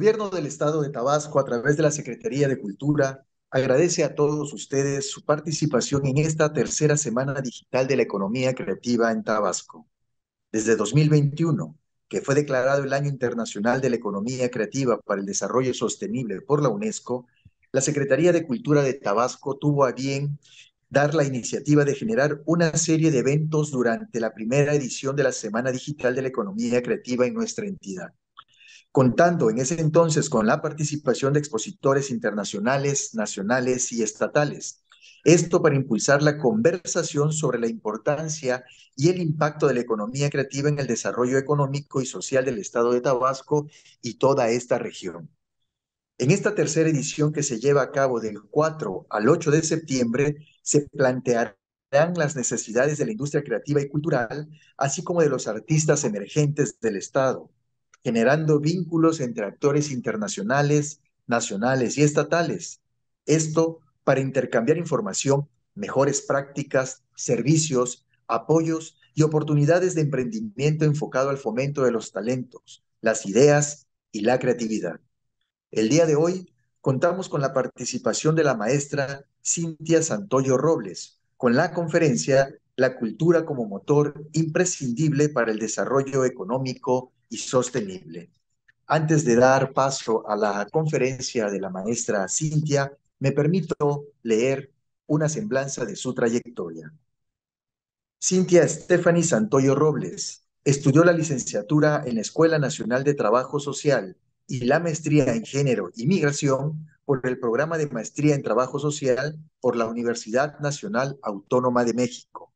gobierno del Estado de Tabasco, a través de la Secretaría de Cultura, agradece a todos ustedes su participación en esta tercera semana digital de la economía creativa en Tabasco. Desde 2021, que fue declarado el Año Internacional de la Economía Creativa para el Desarrollo Sostenible por la UNESCO, la Secretaría de Cultura de Tabasco tuvo a bien dar la iniciativa de generar una serie de eventos durante la primera edición de la Semana Digital de la Economía Creativa en nuestra entidad contando en ese entonces con la participación de expositores internacionales, nacionales y estatales. Esto para impulsar la conversación sobre la importancia y el impacto de la economía creativa en el desarrollo económico y social del Estado de Tabasco y toda esta región. En esta tercera edición que se lleva a cabo del 4 al 8 de septiembre, se plantearán las necesidades de la industria creativa y cultural, así como de los artistas emergentes del Estado generando vínculos entre actores internacionales, nacionales y estatales. Esto para intercambiar información, mejores prácticas, servicios, apoyos y oportunidades de emprendimiento enfocado al fomento de los talentos, las ideas y la creatividad. El día de hoy contamos con la participación de la maestra Cintia Santoyo Robles con la conferencia la cultura como motor imprescindible para el desarrollo económico y sostenible. Antes de dar paso a la conferencia de la maestra Cintia, me permito leer una semblanza de su trayectoria. Cintia Stephanie Santoyo Robles estudió la licenciatura en la Escuela Nacional de Trabajo Social y la maestría en Género y Migración por el programa de maestría en Trabajo Social por la Universidad Nacional Autónoma de México.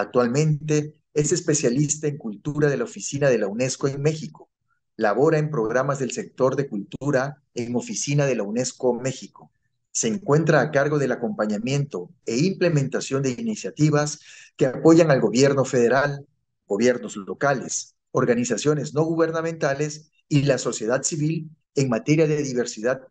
Actualmente es especialista en cultura de la Oficina de la UNESCO en México. Labora en programas del sector de cultura en Oficina de la UNESCO México. Se encuentra a cargo del acompañamiento e implementación de iniciativas que apoyan al gobierno federal, gobiernos locales, organizaciones no gubernamentales y la sociedad civil en materia de diversidad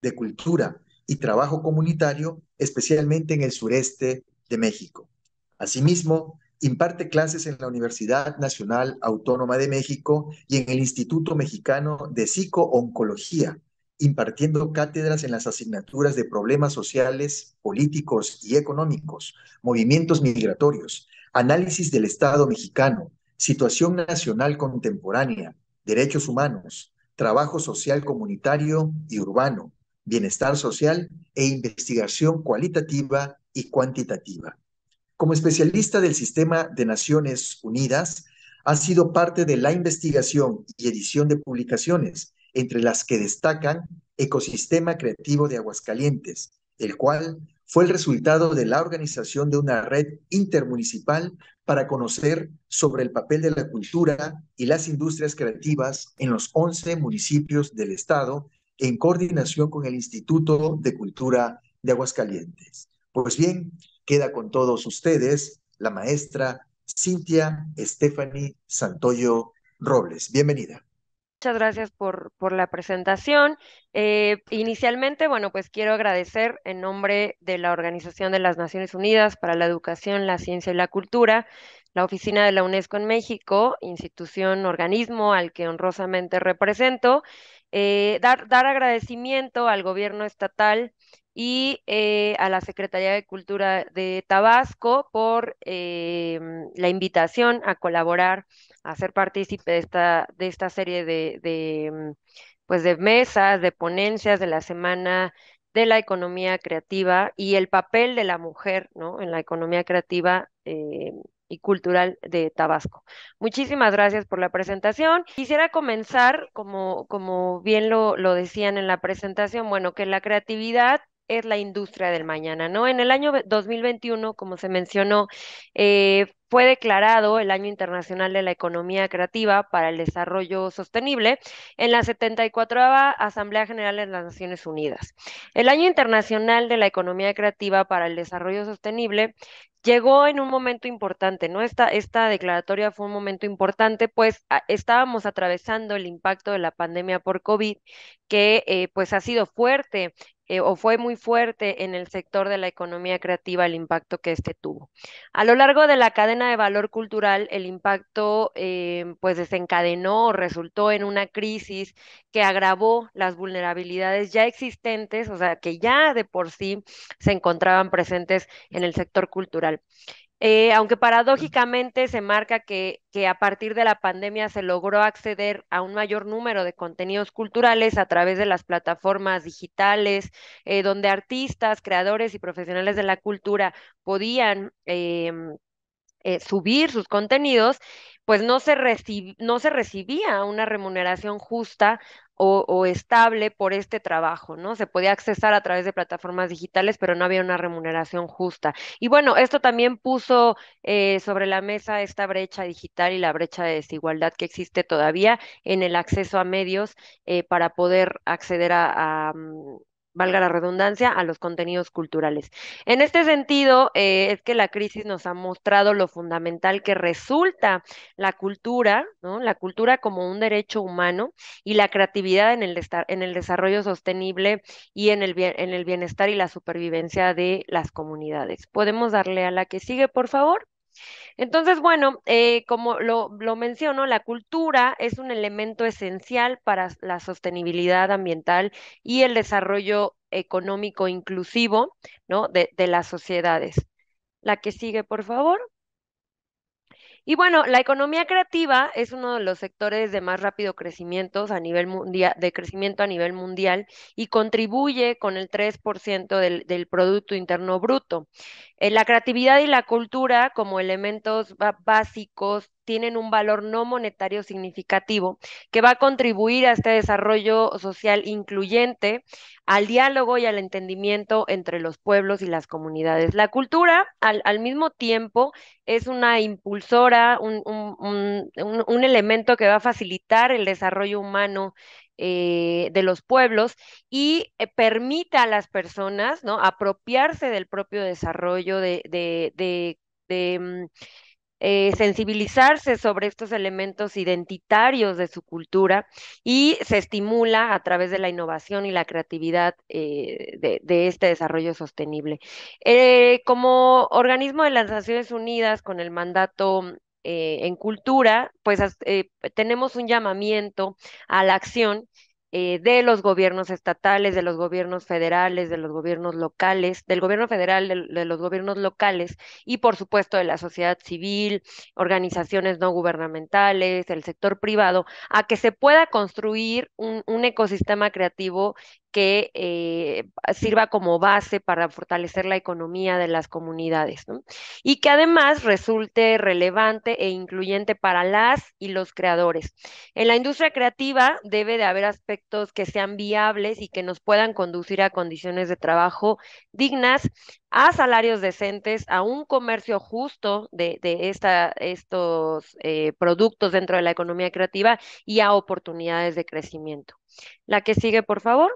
de cultura y trabajo comunitario, especialmente en el sureste de México. Asimismo, imparte clases en la Universidad Nacional Autónoma de México y en el Instituto Mexicano de Psico-Oncología, impartiendo cátedras en las asignaturas de problemas sociales, políticos y económicos, movimientos migratorios, análisis del Estado mexicano, situación nacional contemporánea, derechos humanos, trabajo social comunitario y urbano, bienestar social e investigación cualitativa y cuantitativa. Como especialista del Sistema de Naciones Unidas, ha sido parte de la investigación y edición de publicaciones, entre las que destacan Ecosistema Creativo de Aguascalientes, el cual fue el resultado de la organización de una red intermunicipal para conocer sobre el papel de la cultura y las industrias creativas en los 11 municipios del estado en coordinación con el Instituto de Cultura de Aguascalientes. Pues bien, Queda con todos ustedes la maestra Cintia Stephanie Santoyo Robles. Bienvenida. Muchas gracias por, por la presentación. Eh, inicialmente, bueno, pues quiero agradecer en nombre de la Organización de las Naciones Unidas para la Educación, la Ciencia y la Cultura, la oficina de la UNESCO en México, institución, organismo al que honrosamente represento, eh, dar, dar agradecimiento al gobierno estatal y eh, a la Secretaría de Cultura de Tabasco por eh, la invitación a colaborar, a ser partícipe de esta, de esta serie de, pues de mesas, de ponencias de la Semana de la Economía Creativa y el papel de la mujer en la economía creativa eh, y Cultural de Tabasco. Muchísimas gracias por la presentación. Quisiera comenzar, como, como bien lo, lo decían en la presentación, bueno, que la creatividad es la industria del mañana, ¿no? En el año 2021, como se mencionó, eh, fue declarado el Año Internacional de la Economía Creativa para el Desarrollo Sostenible en la 74 Asamblea General de las Naciones Unidas. El Año Internacional de la Economía Creativa para el Desarrollo Sostenible llegó en un momento importante, ¿no? Esta, esta declaratoria fue un momento importante, pues estábamos atravesando el impacto de la pandemia por COVID, que eh, pues ha sido fuerte eh, o fue muy fuerte en el sector de la economía creativa el impacto que este tuvo. A lo largo de la cadena de valor cultural, el impacto eh, pues desencadenó o resultó en una crisis que agravó las vulnerabilidades ya existentes, o sea, que ya de por sí se encontraban presentes en el sector cultural. Eh, aunque paradójicamente se marca que, que, a partir de la pandemia se logró acceder a un mayor número de contenidos culturales a través de las plataformas digitales, eh, donde artistas, creadores y profesionales de la cultura podían em, eh, subir sus contenidos, pues no se, no se recibía una remuneración justa o, estable por este trabajo, ¿no? Se podía accesar a través de plataformas digitales, pero no había una remuneración justa. Y bueno, esto también puso eh, sobre la mesa esta brecha digital y la brecha de desigualdad que existe todavía en el acceso a medios eh, para poder acceder a, mm, valga la redundancia, a los contenidos culturales. En este sentido, eh, es que la crisis nos ha mostrado lo fundamental que resulta la cultura, la cultura como un derecho humano y la creatividad en el, desarrollo sostenible y en el, en el bienestar y la supervivencia de las comunidades. ¿Podemos darle a la que sigue, por favor? Entonces, bueno, eh, como lo, menciono, la cultura es un elemento esencial para la sostenibilidad ambiental y el desarrollo económico inclusivo ¿no? de, las sociedades. La que sigue, por favor. Y bueno, la economía creativa es uno de los sectores de más rápido crecimiento a nivel mundial, de crecimiento a nivel mundial y contribuye con el 3% del, del Producto Interno Bruto. Eh, la creatividad y la cultura como elementos básicos tienen un valor no monetario significativo que va a contribuir a este desarrollo social incluyente, al diálogo y al entendimiento entre los pueblos y las comunidades. La cultura, al, mismo tiempo, es una impulsora, un, un, elemento que va a facilitar el desarrollo humano eh, de los pueblos y eh, permita a las personas ¿no? apropiarse del propio desarrollo, de, de, mm, eh, sensibilizarse sobre estos elementos identitarios de su cultura y se estimula a través de la innovación y la creatividad de, este desarrollo sostenible. como organismo de las Naciones Unidas con el mandato eh, en cultura, pues eh, tenemos un llamamiento a la acción eh, de los gobiernos estatales, de los gobiernos federales, de los gobiernos locales, del gobierno federal, de, los gobiernos locales y por supuesto de la sociedad civil, organizaciones no gubernamentales, el sector privado, a que se pueda construir un ecosistema creativo que eh, sirva como base para fortalecer la economía de las comunidades y que además resulte relevante e incluyente para las y los creadores. En la industria creativa debe de haber aspectos que sean viables y que nos puedan conducir a condiciones de trabajo dignas, a salarios decentes, a un comercio justo de, estos eh, productos dentro de la economía creativa y a oportunidades de crecimiento. La que sigue, por favor.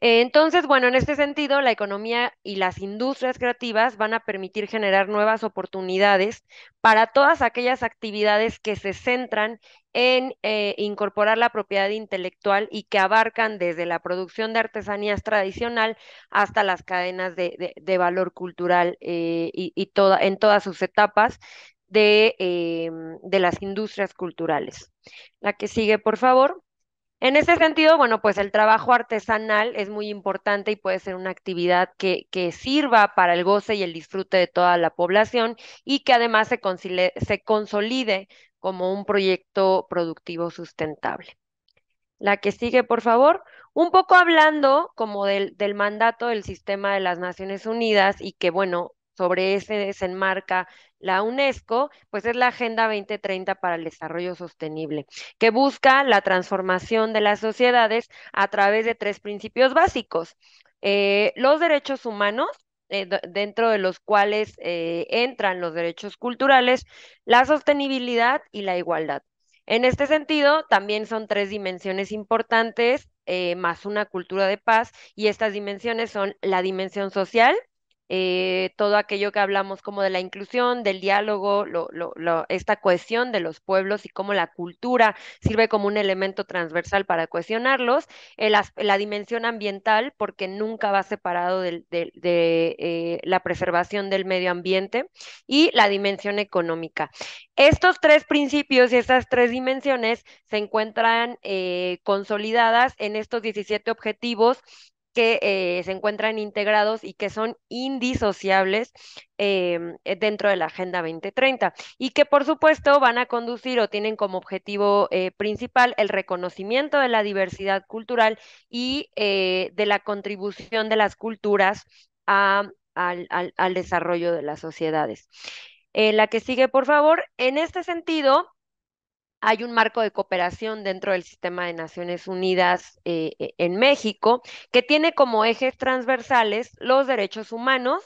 Entonces, bueno, en este sentido, la economía y las industrias creativas van a permitir generar nuevas oportunidades para todas aquellas actividades que se centran en eh, incorporar la propiedad intelectual y que abarcan desde la producción de artesanías tradicional hasta las cadenas de, valor cultural eh, y, toda, en todas sus etapas em, de las industrias culturales. La que sigue, por favor. En ese sentido, bueno, pues el trabajo artesanal es muy importante y puede ser una actividad que, sirva para el goce y el disfrute de toda la población y que además se, consolide como un proyecto productivo sustentable. La que sigue, por favor. Un poco hablando como del mandato del sistema de las Naciones Unidas y que, bueno, sobre ese desenmarca la UNESCO, pues es la Agenda 2030 para el Desarrollo Sostenible, que busca la transformación de las sociedades a través de tres principios básicos. Eh, los derechos humanos, eh, dentro de los cuales eh, entran los derechos culturales, la sostenibilidad y la igualdad. En este sentido, también son tres dimensiones importantes, más una cultura de paz, y estas dimensiones son la dimensión social, eh, todo aquello que hablamos como de la inclusión, del diálogo, esta cohesión de los pueblos y cómo la cultura sirve como un elemento transversal para cohesionarlos, la dimensión ambiental, porque nunca va separado de, eh, la preservación del medio ambiente, y la dimensión económica. Estos tres principios y estas tres dimensiones se encuentran eh, consolidadas en estos 17 objetivos que eh, se encuentran integrados y que son indisociables em, eh, dentro de la Agenda 2030 y que por supuesto van a conducir o tienen como objetivo eh, principal el reconocimiento de la diversidad cultural y de la contribución de las culturas al, desarrollo de las sociedades. la que sigue, por favor. En este sentido, hay un marco de cooperación dentro del sistema de Naciones Unidas eh, eh, en México que tiene como ejes transversales los derechos humanos,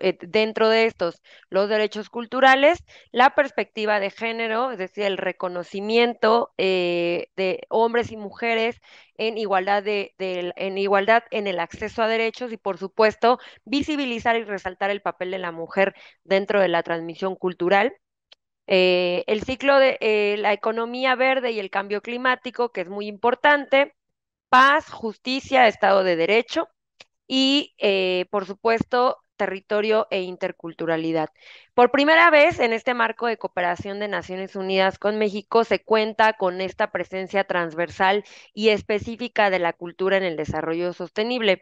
eh, dentro de estos los derechos culturales, la perspectiva de género, es decir, el reconocimiento de hombres y mujeres en igualdad, en igualdad en el acceso a derechos y, por supuesto, visibilizar y resaltar el papel de la mujer dentro de la transmisión cultural eh, el ciclo de eh, la economía verde y el cambio climático, que es muy importante, paz, justicia, Estado de Derecho y, eh, por supuesto, territorio e interculturalidad. Por primera vez en este marco de cooperación de Naciones Unidas con México se cuenta con esta presencia transversal y específica de la cultura en el desarrollo sostenible.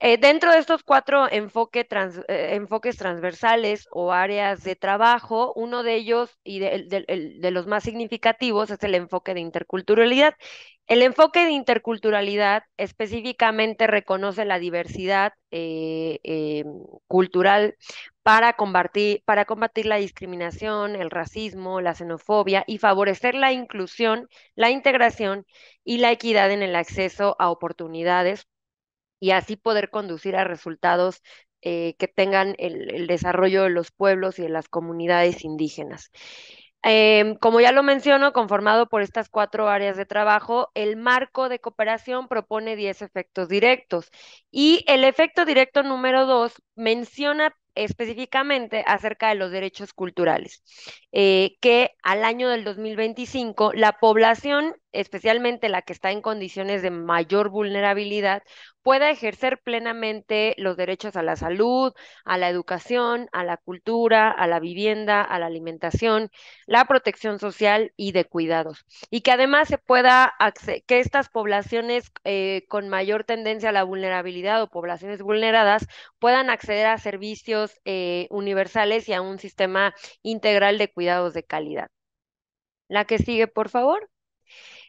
Eh, dentro de estos cuatro eh, enfoques transversales o áreas de trabajo, uno de ellos y de, los más significativos es el enfoque de interculturalidad. El enfoque de interculturalidad específicamente reconoce la diversidad eh, cultural para para combatir la discriminación, el racismo, la xenofobia y favorecer la inclusión, la integración y la equidad en el acceso a oportunidades y así poder conducir a resultados eh, que tengan el, desarrollo de los pueblos y de las comunidades indígenas. Em, como ya lo menciono, conformado por estas cuatro áreas de trabajo, el marco de cooperación propone 10 efectos directos y el efecto directo número 2 menciona específicamente acerca de los derechos culturales. Eh, que al año del 2025 la población, especialmente la que está en condiciones de mayor vulnerabilidad, pueda ejercer plenamente los derechos a la salud, a la educación, a la cultura, a la vivienda, a la alimentación, la protección social y de cuidados. Y que además se pueda, que estas poblaciones eh, con mayor tendencia a la vulnerabilidad o poblaciones vulneradas puedan acceder a servicios eh, universales y a un sistema integral de cuidados de calidad. La que sigue, por favor.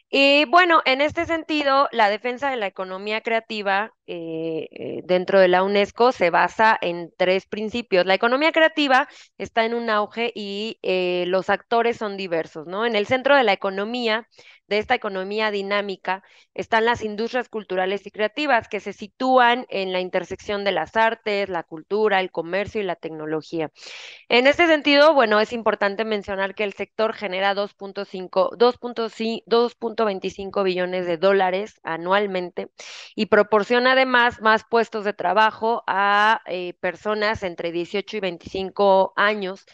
Y bueno, en este sentido, la defensa de la economía creativa eh, eh, dentro de la UNESCO se basa en tres principios. La economía creativa está en un auge y eh, los actores son diversos, ¿no? En el centro de la economía de esta economía dinámica están las industrias culturales y creativas que se sitúan en la intersección de las artes, la cultura, el comercio y la tecnología. En este sentido, bueno, es importante mencionar que el sector genera 2.25 billones de dólares anualmente y proporciona además más puestos de trabajo a eh, personas entre 18 y 25 años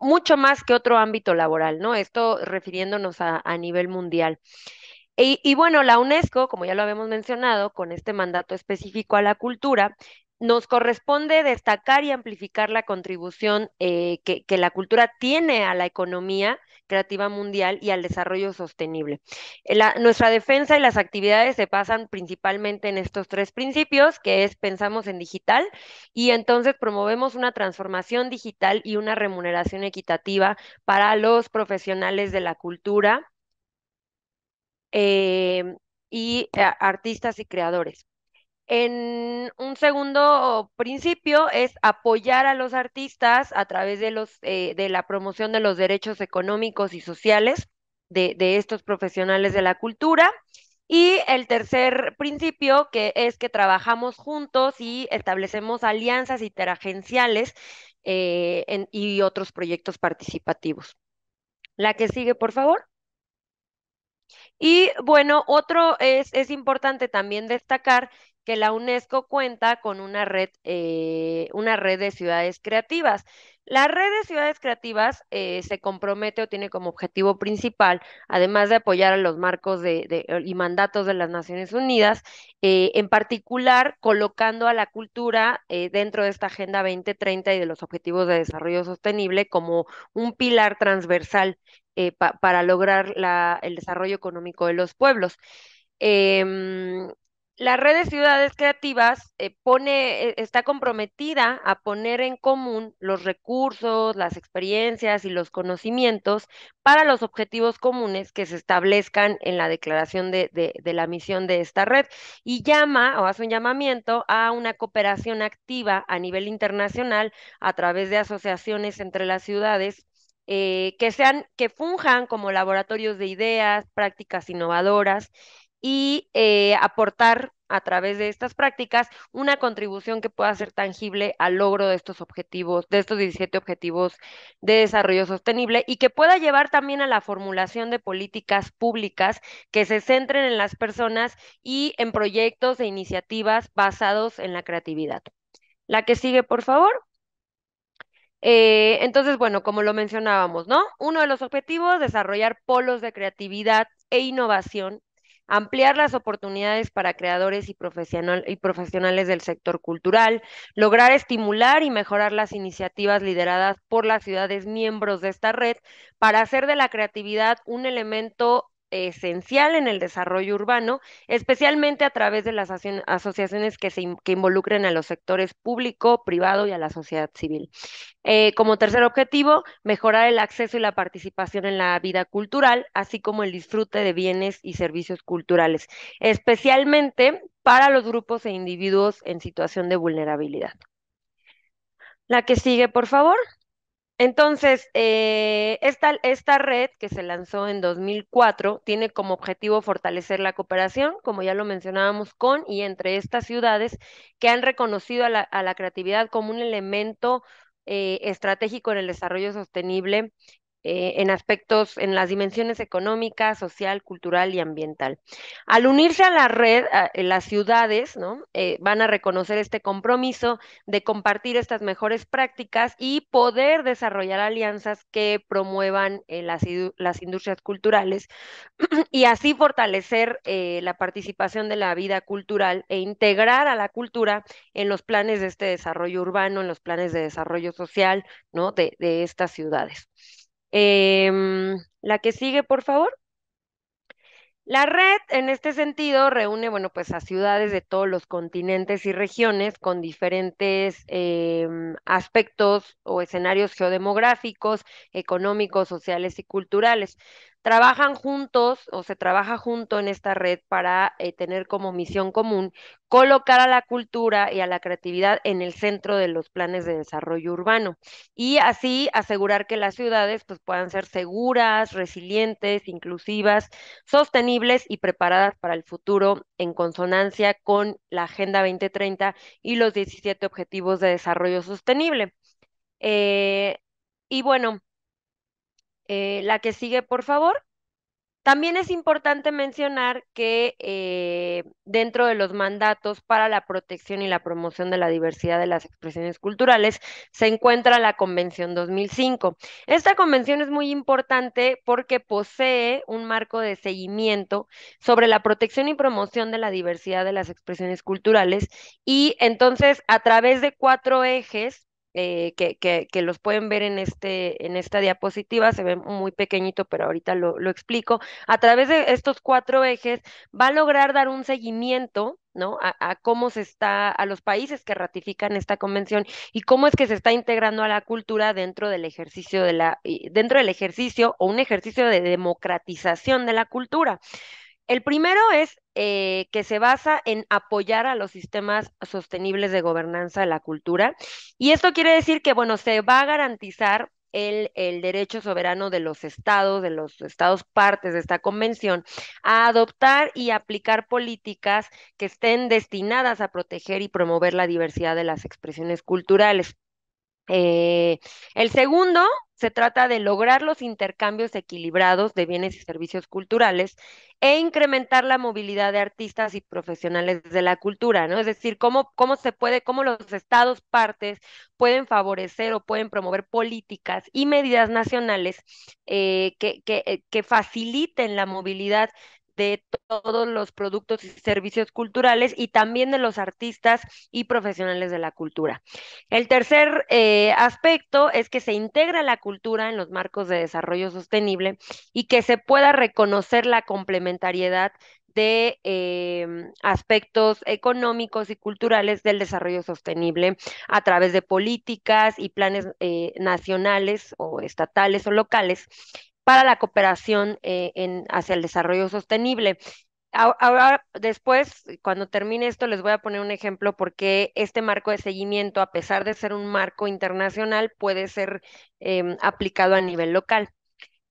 mucho más que otro ámbito laboral, ¿no? Esto refiriéndonos a, nivel mundial. y bueno, la UNESCO, como ya lo habíamos mencionado, con este mandato específico a la cultura, nos corresponde destacar y amplificar la contribución eh, que, que, la cultura tiene a la economía creativa mundial y al desarrollo sostenible. Eh, nuestra defensa y las actividades se pasan principalmente en estos tres principios, que es pensamos en digital y entonces promovemos una transformación digital y una remuneración equitativa para los profesionales de la cultura eh, y eh, artistas y creadores. En un segundo principio es apoyar a los artistas a través de, los, eh, de la promoción de los derechos económicos y sociales de, estos profesionales de la cultura. Y el tercer principio, que es que trabajamos juntos y establecemos alianzas interagenciales eh, y otros proyectos participativos. La que sigue, por favor. Y bueno, otro es, es importante también destacar que la UNESCO cuenta con una red, eh, una red de ciudades creativas. La red de ciudades creativas eh, se compromete o tiene como objetivo principal, además de apoyar a los marcos eh, y mandatos de las Naciones Unidas, en particular colocando a la cultura dentro de esta Agenda 2030 y de los Objetivos de Desarrollo Sostenible como un pilar transversal para lograr el desarrollo económico de los pueblos. Em, la red de ciudades creativas eh, pone, eh, está comprometida a poner en común los recursos, las experiencias y los conocimientos para los objetivos comunes que se establezcan en la declaración de, la misión de esta red y llama o hace un llamamiento a una cooperación activa a nivel internacional a través de asociaciones entre las ciudades eh, que sean, que funjan como laboratorios de ideas, prácticas innovadoras y eh, aportar a través de estas prácticas una contribución que pueda ser tangible al logro de estos objetivos, de estos 17 objetivos de desarrollo sostenible y que pueda llevar también a la formulación de políticas públicas que se centren en las personas y en proyectos e iniciativas basados en la creatividad. La que sigue, por favor. Eh, entonces, bueno, como lo mencionábamos, ¿no? Uno de los objetivos, desarrollar polos de creatividad e innovación ampliar las oportunidades para creadores y, profesionales del sector cultural, lograr estimular y mejorar las iniciativas lideradas por las ciudades miembros de esta red para hacer de la creatividad un elemento esencial en el desarrollo urbano, especialmente a través de las asociaciones que, se involucren a los sectores público, privado y a la sociedad civil. Eh, como tercer objetivo, mejorar el acceso y la participación en la vida cultural, así como el disfrute de bienes y servicios culturales, especialmente para los grupos e individuos en situación de vulnerabilidad. La que sigue, por favor. Entonces, eh, esta, red que se lanzó en 2004 tiene como objetivo fortalecer la cooperación, como ya lo mencionábamos, con y entre estas ciudades que han reconocido a la, creatividad como un elemento eh, estratégico en el desarrollo sostenible eh, en aspectos, en las dimensiones económica, social, cultural y ambiental. Al unirse a la red, eh, las ciudades ¿no? Eh, van a reconocer este compromiso de compartir estas mejores prácticas y poder desarrollar alianzas que promuevan las, industrias culturales y así fortalecer la participación de la vida cultural e integrar a la cultura en los planes de este desarrollo urbano, en los planes de desarrollo social ¿no? de estas ciudades. Em, la que sigue, por favor. La red, en este sentido, reúne, bueno, pues a ciudades de todos los continentes y regiones con diferentes em, aspectos o escenarios geodemográficos, económicos, sociales y culturales trabajan juntos o se trabaja junto en esta red para eh, tener como misión común colocar a la cultura y a la creatividad en el centro de los planes de desarrollo urbano y así asegurar que las ciudades pues, puedan ser seguras, resilientes, inclusivas, sostenibles y preparadas para el futuro en consonancia con la Agenda 2030 y los 17 Objetivos de Desarrollo Sostenible. Eh, y bueno, eh, la que sigue, por favor. También es importante mencionar que eh, dentro de los mandatos para la protección y la promoción de la diversidad de las expresiones culturales se encuentra la Convención 2005. Esta convención es muy importante porque posee un marco de seguimiento sobre la protección y promoción de la diversidad de las expresiones culturales y entonces a través de cuatro ejes eh, que, que, que, los pueden ver en, este, en esta diapositiva, se ve muy pequeñito, pero ahorita lo, explico, a través de estos cuatro ejes va a lograr dar un seguimiento ¿no? A, a, cómo se está, a los países que ratifican esta convención y cómo es que se está integrando a la cultura dentro del ejercicio de la, dentro del ejercicio o un ejercicio de democratización de la cultura. El primero es eh, que se basa en apoyar a los sistemas sostenibles de gobernanza de la cultura. Y esto quiere decir que, bueno, se va a garantizar el, el, derecho soberano de los estados, de los estados partes de esta convención, a adoptar y aplicar políticas que estén destinadas a proteger y promover la diversidad de las expresiones culturales. Eh, el segundo se trata de lograr los intercambios equilibrados de bienes y servicios culturales e incrementar la movilidad de artistas y profesionales de la cultura, ¿no? Es decir, cómo, cómo se puede, cómo los estados partes pueden favorecer o pueden promover políticas y medidas nacionales eh, que, que, eh, que faciliten la movilidad de todos los productos y servicios culturales y también de los artistas y profesionales de la cultura. El tercer eh, aspecto es que se integra la cultura en los marcos de desarrollo sostenible y que se pueda reconocer la complementariedad de em, aspectos económicos y culturales del desarrollo sostenible a través de políticas y planes eh, nacionales o estatales o locales para la cooperación eh, hacia el desarrollo sostenible. Ahora, después, cuando termine esto, les voy a poner un ejemplo porque este marco de seguimiento, a pesar de ser un marco internacional, puede ser em, aplicado a nivel local.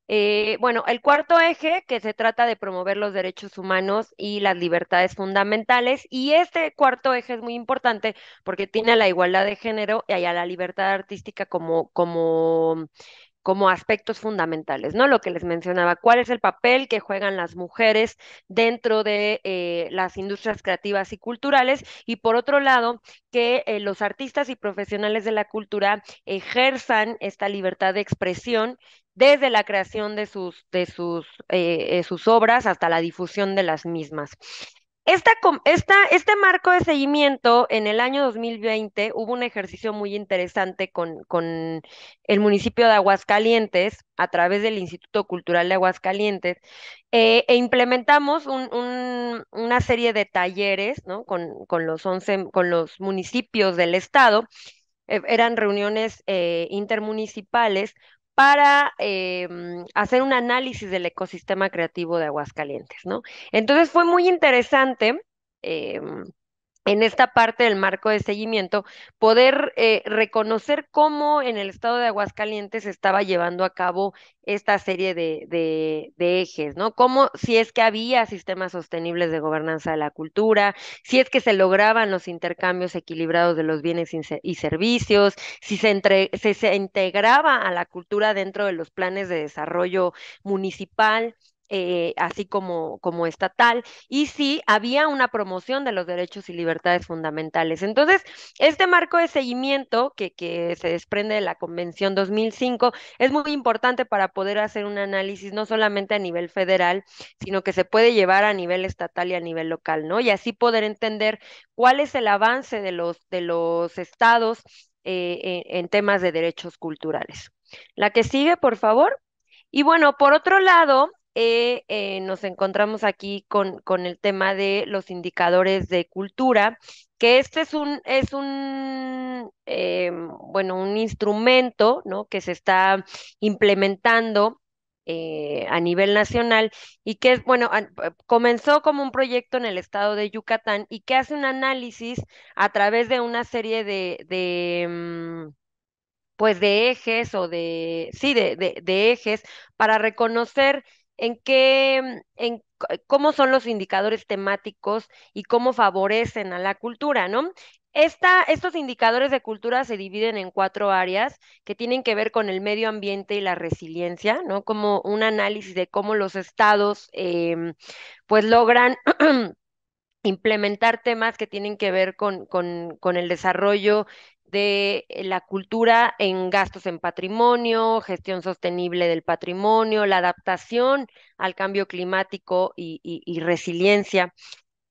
Eh, bueno, el cuarto eje que se trata de promover los derechos humanos y las libertades fundamentales. Y este cuarto eje es muy importante porque tiene a la igualdad de género y a la libertad artística como, como como aspectos fundamentales, ¿no? Lo que les mencionaba, cuál es el papel que juegan las mujeres dentro de eh, las industrias creativas y culturales, y por otro lado, que eh, los artistas y profesionales de la cultura ejerzan esta libertad de expresión desde la creación de sus, de sus, eh, sus obras hasta la difusión de las mismas este marco de seguimiento en el año 2020 hubo un ejercicio muy interesante con, el municipio de Aguascalientes a través del Instituto Cultural de Aguascalientes eh, e implementamos una serie de talleres con, los con los municipios del estado. E, eran reuniones eh, intermunicipales para em, hacer un análisis del ecosistema creativo de Aguascalientes, ¿no? Entonces fue muy interesante. Em, en esta parte del marco de seguimiento, poder eh, reconocer cómo en el estado de Aguascalientes se estaba llevando a cabo esta serie de, ejes, ¿no? Cómo, si es que había sistemas sostenibles de gobernanza de la cultura, si es que se lograban los intercambios equilibrados de los bienes y servicios, si se, se, se integraba a la cultura dentro de los planes de desarrollo municipal, eh, así como, como estatal, y si había una promoción de los derechos y libertades fundamentales. Entonces, este marco de seguimiento que, se desprende de la Convención 2005 es muy importante para poder hacer un análisis no solamente a nivel federal, sino que se puede llevar a nivel estatal y a nivel local, ¿no? Y así poder entender cuál es el avance de los, de los estados eh, en temas de derechos culturales. La que sigue, por favor. Y bueno, por otro lado, eh, eh, nos encontramos aquí con, con, el tema de los indicadores de cultura, que este es un, es un, eh, bueno, un instrumento ¿no? que se está implementando a nivel nacional y que es, bueno, comenzó como un proyecto en el estado de Yucatán y que hace un análisis a través de una serie de, de mm, pues de ejes o de, sí, de, de ejes para reconocer en qué, en cómo son los indicadores temáticos y cómo favorecen a la cultura, ¿no? estos indicadores de cultura se dividen en cuatro áreas que tienen que ver con el medio ambiente y la resiliencia, ¿no? Como un análisis de cómo los estados em, pues logran implementar temas que tienen que ver con, con, con el desarrollo de eh, la cultura en gastos en patrimonio, gestión sostenible del patrimonio, la adaptación al cambio climático y, resiliencia.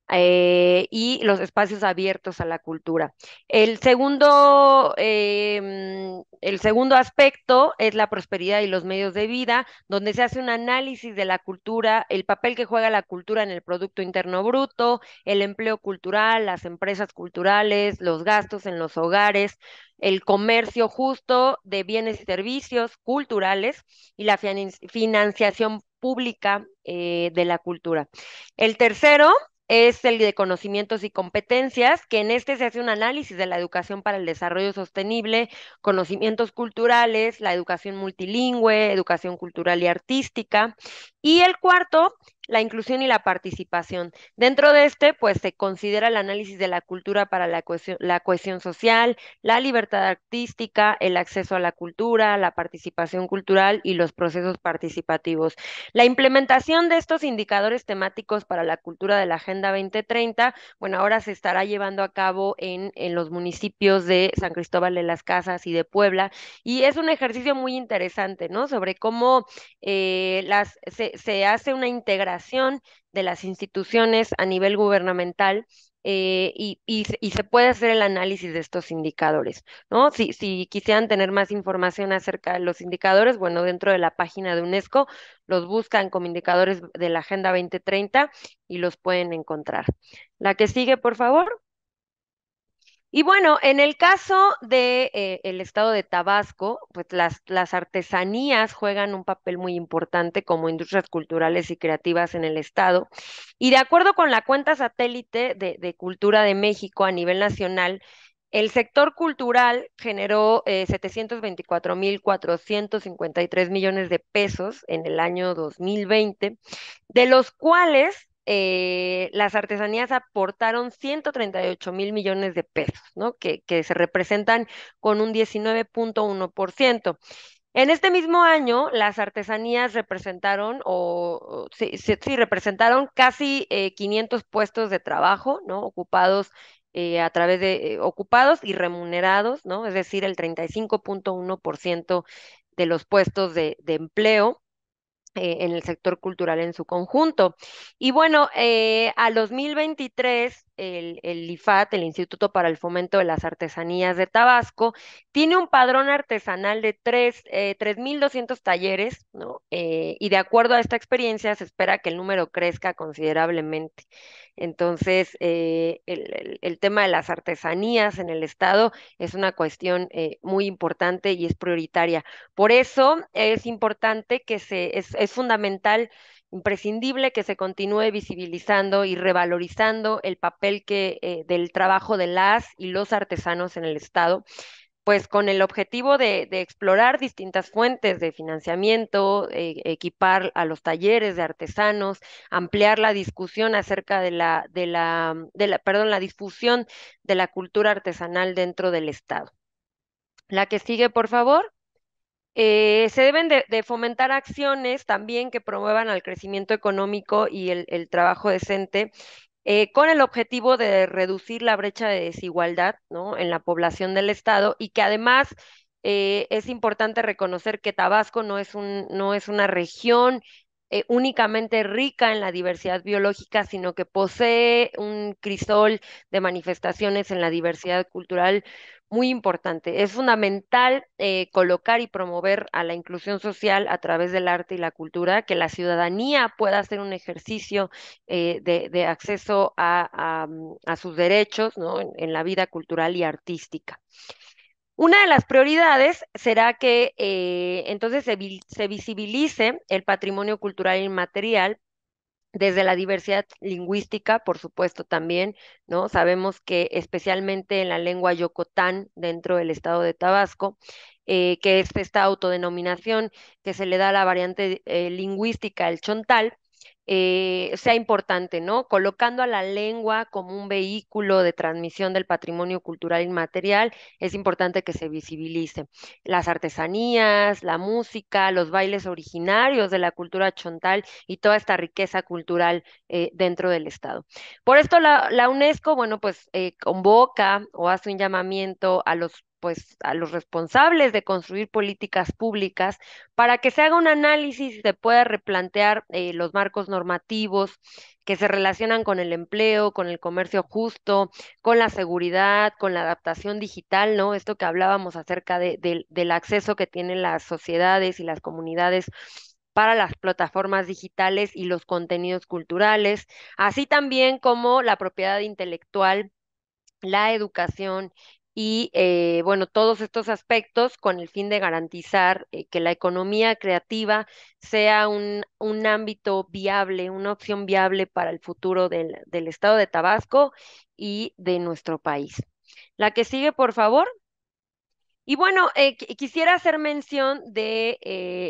Eh, y los espacios abiertos a la cultura. El segundo, em, el segundo aspecto es la prosperidad y los medios de vida, donde se hace un análisis de la cultura, el papel que juega la cultura en el Producto Interno Bruto, el empleo cultural, las empresas culturales, los gastos en los hogares, el comercio justo de bienes y servicios culturales y la financiación pública eh, de la cultura. El tercero es el de conocimientos y competencias, que en este se hace un análisis de la educación para el desarrollo sostenible, conocimientos culturales, la educación multilingüe, educación cultural y artística. Y el cuarto la inclusión y la participación. Dentro de este, pues se considera el análisis de la cultura para la cohesión, la cohesión social, la libertad artística, el acceso a la cultura, la participación cultural y los procesos participativos. La implementación de estos indicadores temáticos para la cultura de la Agenda 2030, bueno, ahora se estará llevando a cabo en, en los municipios de San Cristóbal de las Casas y de Puebla y es un ejercicio muy interesante, ¿no? Sobre cómo eh, las, se, se hace una integración de las instituciones a nivel gubernamental eh, y, se puede hacer el análisis de estos indicadores, ¿no? si, quisieran tener más información acerca de los indicadores, bueno, dentro de la página de UNESCO los buscan como indicadores de la Agenda 2030 y los pueden encontrar. La que sigue, por favor. Y bueno, en el caso del de, eh, el estado de Tabasco, pues las, las artesanías juegan un papel muy importante como industrias culturales y creativas en el estado. Y de acuerdo con la cuenta satélite de, Cultura de México a nivel nacional, el sector cultural generó 724.453 eh, millones de pesos en el año 2020, de los cuales eh, las artesanías aportaron 138 mil millones de pesos, ¿no? que, se representan con un 19.1%. En este mismo año, las artesanías representaron, o, representaron casi 500 eh, puestos de trabajo, ¿no? Ocupados eh, a través de ocupados y remunerados, ¿no? Es decir, el 35.1% de los puestos de empleo en el sector cultural en su conjunto. Y bueno, eh, a 2023 el, IFAT, el Instituto para el Fomento de las Artesanías de Tabasco, tiene un padrón artesanal de 3.200 eh, talleres, ¿no? Eh, y de acuerdo a esta experiencia se espera que el número crezca considerablemente. Entonces, eh, el, tema de las artesanías en el Estado es una cuestión muy importante y es prioritaria. Por eso es importante que se, es, es fundamental imprescindible que se continúe visibilizando y revalorizando el papel que, eh, del trabajo de las y los artesanos en el Estado, pues con el objetivo de, explorar distintas fuentes de financiamiento, eh, equipar a los talleres de artesanos, ampliar la discusión acerca de la, de la, de la, perdón, la difusión de la cultura artesanal dentro del Estado. La que sigue, por favor. Eh, se deben de, fomentar acciones también que promuevan el crecimiento económico y el, trabajo decente, eh, con el objetivo de reducir la brecha de desigualdad en la población del Estado y que además eh, es importante reconocer que Tabasco no es, un, no es una región únicamente rica en la diversidad biológica, sino que posee un crisol de manifestaciones en la diversidad cultural muy importante. Es fundamental eh, colocar y promover a la inclusión social a través del arte y la cultura, que la ciudadanía pueda hacer un ejercicio eh, de, acceso a, mm, sus derechos en, la vida cultural y artística. Una de las prioridades será que eh, entonces se visibilice el patrimonio cultural inmaterial desde la diversidad lingüística, por supuesto, también, ¿no? Sabemos que especialmente en la lengua yocotán, dentro del estado de Tabasco, eh, que es esta autodenominación que se le da a la variante eh, lingüística, el chontal, eh, sea importante, ¿no? Colocando a la lengua como un vehículo de transmisión del patrimonio cultural inmaterial, es importante que se visibilice. Las artesanías, la música, los bailes originarios de la cultura chontal y toda esta riqueza cultural eh, dentro del Estado. Por esto la, UNESCO, bueno, pues eh, convoca o hace un llamamiento a los pues a los responsables de construir políticas públicas para que se haga un análisis y se pueda replantear eh, los marcos normativos que se relacionan con el empleo, con el comercio justo, con la seguridad, con la adaptación digital, ¿no? Esto que hablábamos acerca del acceso que tienen las sociedades y las comunidades para las plataformas digitales y los contenidos culturales, así también como la propiedad intelectual la educación y eh, bueno, todos estos aspectos con el fin de garantizar eh, que la economía creativa sea un, un, ámbito viable, una opción viable para el futuro del, del, estado de Tabasco y de nuestro país. La que sigue, por favor. Y bueno, eh, quisiera hacer mención de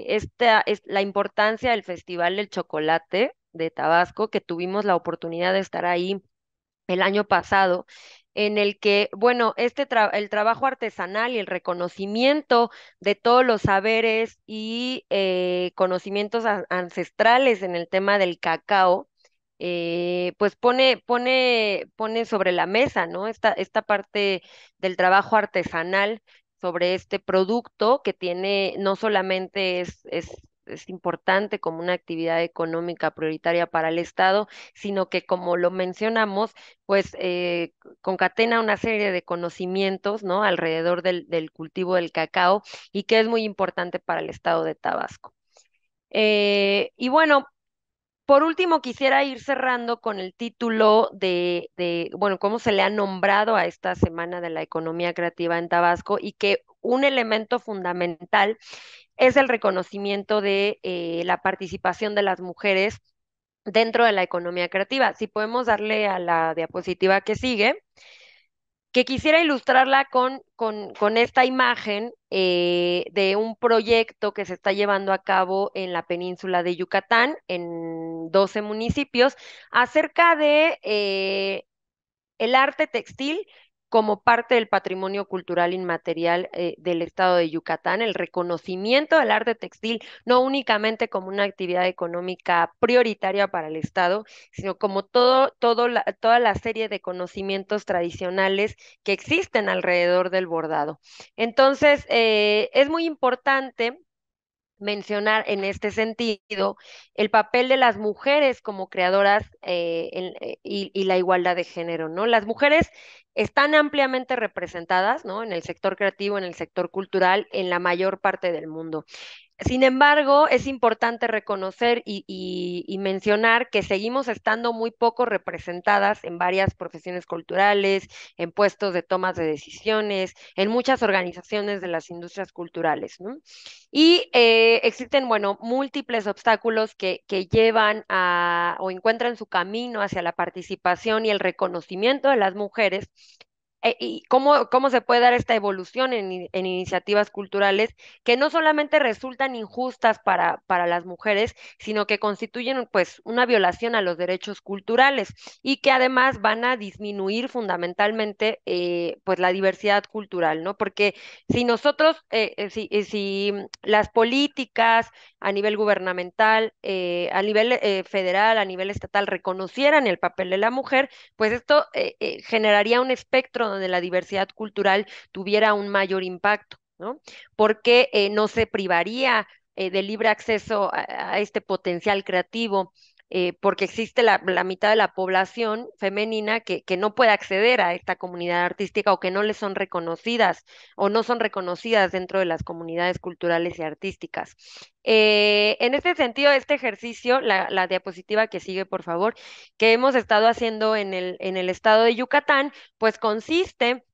esta, es, la importancia del Festival del Chocolate de Tabasco, que tuvimos la oportunidad de estar ahí el año pasado en el que, bueno, este el trabajo artesanal y el reconocimiento de todos los saberes y eh, conocimientos ancestrales en el tema del cacao, eh, pues pone, pone, pone sobre la mesa, ¿no? Esta, esta parte del trabajo artesanal sobre este producto que tiene, no solamente es es importante como una actividad económica prioritaria para el Estado, sino que como lo mencionamos, pues eh, concatena una serie de conocimientos ¿no? alrededor del, cultivo del cacao y que es muy importante para el Estado de Tabasco. Eh, y bueno, por último, quisiera ir cerrando con el título de, de, bueno, cómo se le ha nombrado a esta Semana de la Economía Creativa en Tabasco y que un elemento fundamental es el reconocimiento de eh, la participación de las mujeres dentro de la economía creativa. Si podemos darle a la diapositiva que sigue, que quisiera ilustrarla con, con, esta imagen eh, de un proyecto que se está llevando a cabo en la península de Yucatán, en 12 municipios, acerca de eh, el arte textil como parte del patrimonio cultural inmaterial eh, del estado de Yucatán, el reconocimiento del arte textil no únicamente como una actividad económica prioritaria para el estado, sino como todo, toda la serie de conocimientos tradicionales que existen alrededor del bordado. Entonces, eh, es muy importante mencionar en este sentido el papel de las mujeres como creadoras eh, eh, y, y, la igualdad de género, ¿no? Las mujeres están ampliamente representadas, ¿no? En el sector creativo, en el sector cultural, en la mayor parte del mundo. Sin embargo, es importante reconocer y, mencionar que seguimos estando muy poco representadas en varias profesiones culturales, en puestos de tomas de decisiones, en muchas organizaciones de las industrias culturales. Y eh, existen, bueno, múltiples obstáculos que, que llevan a o encuentran su camino hacia la participación y el reconocimiento de las mujeres eh, y cómo, cómo se puede dar esta evolución en, iniciativas culturales que no solamente resultan injustas para, para las mujeres, sino que constituyen pues una violación a los derechos culturales y que además van a disminuir fundamentalmente eh, pues la diversidad cultural, ¿no? Porque si nosotros, eh, si, si, las políticas a nivel gubernamental, a nivel federal, a nivel estatal reconocieran el papel de la mujer, pues esto generaría un espectro de la diversidad cultural tuviera un mayor impacto, ¿no? Porque eh, no se privaría eh, de libre acceso a, este potencial creativo eh, porque existe la, la, mitad de la población femenina que, que, no puede acceder a esta comunidad artística o que no le son reconocidas o no son reconocidas dentro de las comunidades culturales y artísticas. Eh, en este sentido, este ejercicio, la, la, diapositiva que sigue, por favor, que hemos estado haciendo en el, en el estado de Yucatán, pues consiste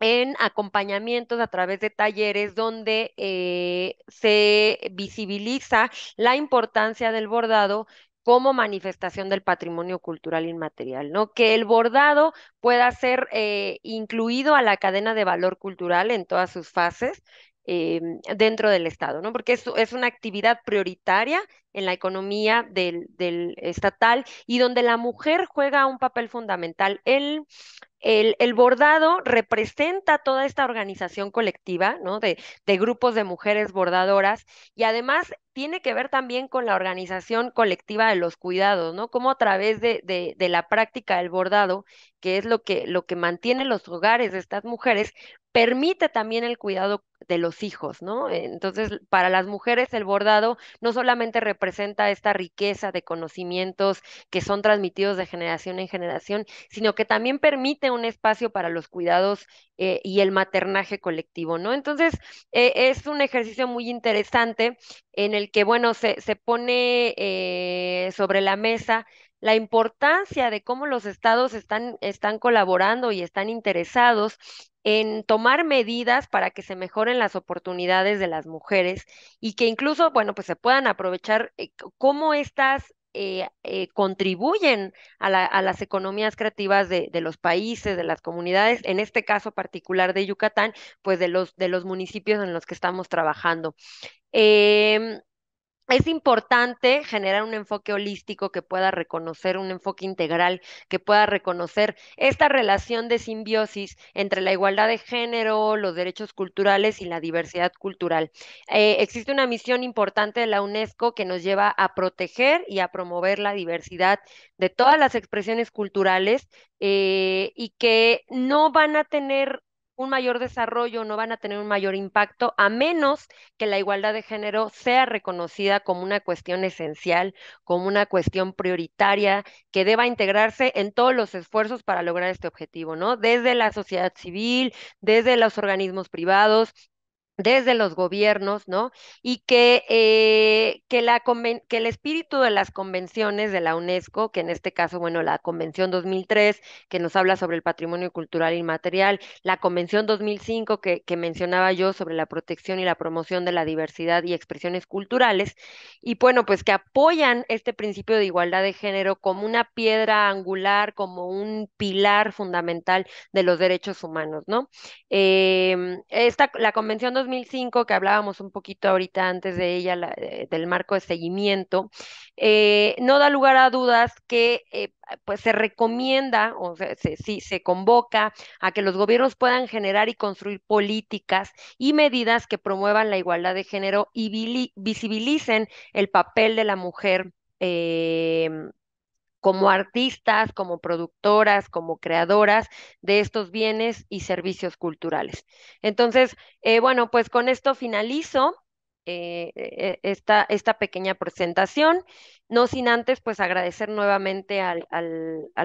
en acompañamientos a través de talleres donde eh, se visibiliza la importancia del bordado como manifestación del patrimonio cultural inmaterial, ¿no? Que el bordado pueda ser eh, incluido a la cadena de valor cultural en todas sus fases, Em, dentro del Estado, ¿no? Porque es, es una actividad prioritaria en la economía del, estatal y donde la mujer juega un papel fundamental. El, el, bordado representa toda esta organización colectiva, ¿no? De, grupos de mujeres bordadoras y además tiene que ver también con la organización colectiva de los cuidados, ¿no? Como a través de, la práctica del bordado, que es lo que, lo que mantiene los hogares de estas mujeres, permite también el cuidado de los hijos, ¿no? Entonces, para las mujeres el bordado no solamente representa esta riqueza de conocimientos que son transmitidos de generación en generación, sino que también permite un espacio para los cuidados eh, y el maternaje colectivo, ¿no? Entonces, eh, es un ejercicio muy interesante en el que, bueno, se, se pone eh, sobre la mesa la importancia de cómo los estados están, están colaborando y están interesados en tomar medidas para que se mejoren las oportunidades de las mujeres y que incluso, bueno, pues se puedan aprovechar eh, cómo estas eh, eh, contribuyen a, las economías creativas de, los países, de las comunidades, en este caso particular de Yucatán, pues de los, de los municipios en los que estamos trabajando. Em, es importante generar un enfoque holístico que pueda reconocer, un enfoque integral que pueda reconocer esta relación de simbiosis entre la igualdad de género, los derechos culturales y la diversidad cultural. Eh, existe una misión importante de la UNESCO que nos lleva a proteger y a promover la diversidad de todas las expresiones culturales eh, y que no van a tener un mayor desarrollo, no van a tener un mayor impacto, a menos que la igualdad de género sea reconocida como una cuestión esencial, como una cuestión prioritaria que deba integrarse en todos los esfuerzos para lograr este objetivo, ¿no? Desde la sociedad civil, desde los organismos privados, desde los gobiernos, ¿no? Y que, eh, que, el espíritu de las convenciones de la UNESCO, que en este caso, bueno, la Convención 2003, que nos habla sobre el patrimonio cultural inmaterial, la Convención 2005, que, mencionaba yo sobre la protección y la promoción de la diversidad y expresiones culturales, y bueno, pues que apoyan este principio de igualdad de género como una piedra angular, como un pilar fundamental de los derechos humanos, ¿no? Em, la Convención 2005, que hablábamos un poquito ahorita antes de ella, eh, del marco de seguimiento, eh, no da lugar a dudas que eh, pues se recomienda o se, se, se convoca a que los gobiernos puedan generar y construir políticas y medidas que promuevan la igualdad de género y visibilicen el papel de la mujer eh, como artistas, como productoras, como creadoras de estos bienes y servicios culturales. Entonces, eh, bueno, pues con esto finalizo. Eh, eh, esta, esta, pequeña presentación, no sin antes pues agradecer nuevamente al,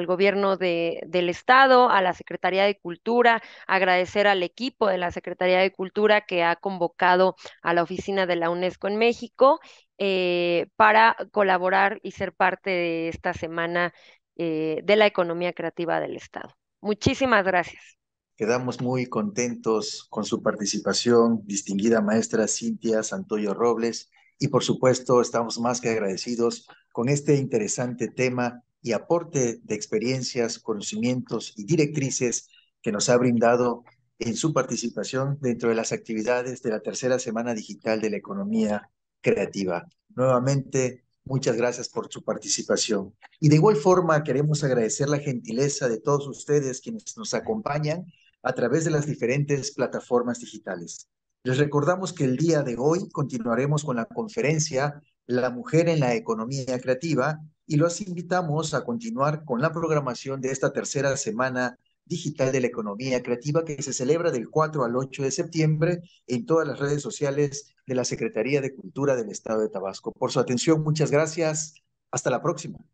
gobierno del estado, a la Secretaría de Cultura, agradecer al equipo de la Secretaría de Cultura que ha convocado a la oficina de la UNESCO en México eh, para colaborar y ser parte de esta semana eh, de la economía creativa del Estado. Muchísimas gracias. Quedamos muy contentos con su participación, distinguida maestra Cintia Santoyo Robles, y por supuesto estamos más que agradecidos con este interesante tema y aporte de experiencias, conocimientos y directrices que nos ha brindado en su participación dentro de las actividades de la tercera semana digital de la economía creativa. Nuevamente, muchas gracias por su participación. Y de igual forma, queremos agradecer la gentileza de todos ustedes quienes nos acompañan a través de las diferentes plataformas digitales. Les recordamos que el día de hoy continuaremos con la conferencia La mujer en la economía creativa y los invitamos a continuar con la programación de esta tercera semana digital de la economía creativa que se celebra del 4 al 8 de septiembre en todas las redes sociales de la Secretaría de Cultura del Estado de Tabasco. Por su atención, muchas gracias. Hasta la próxima.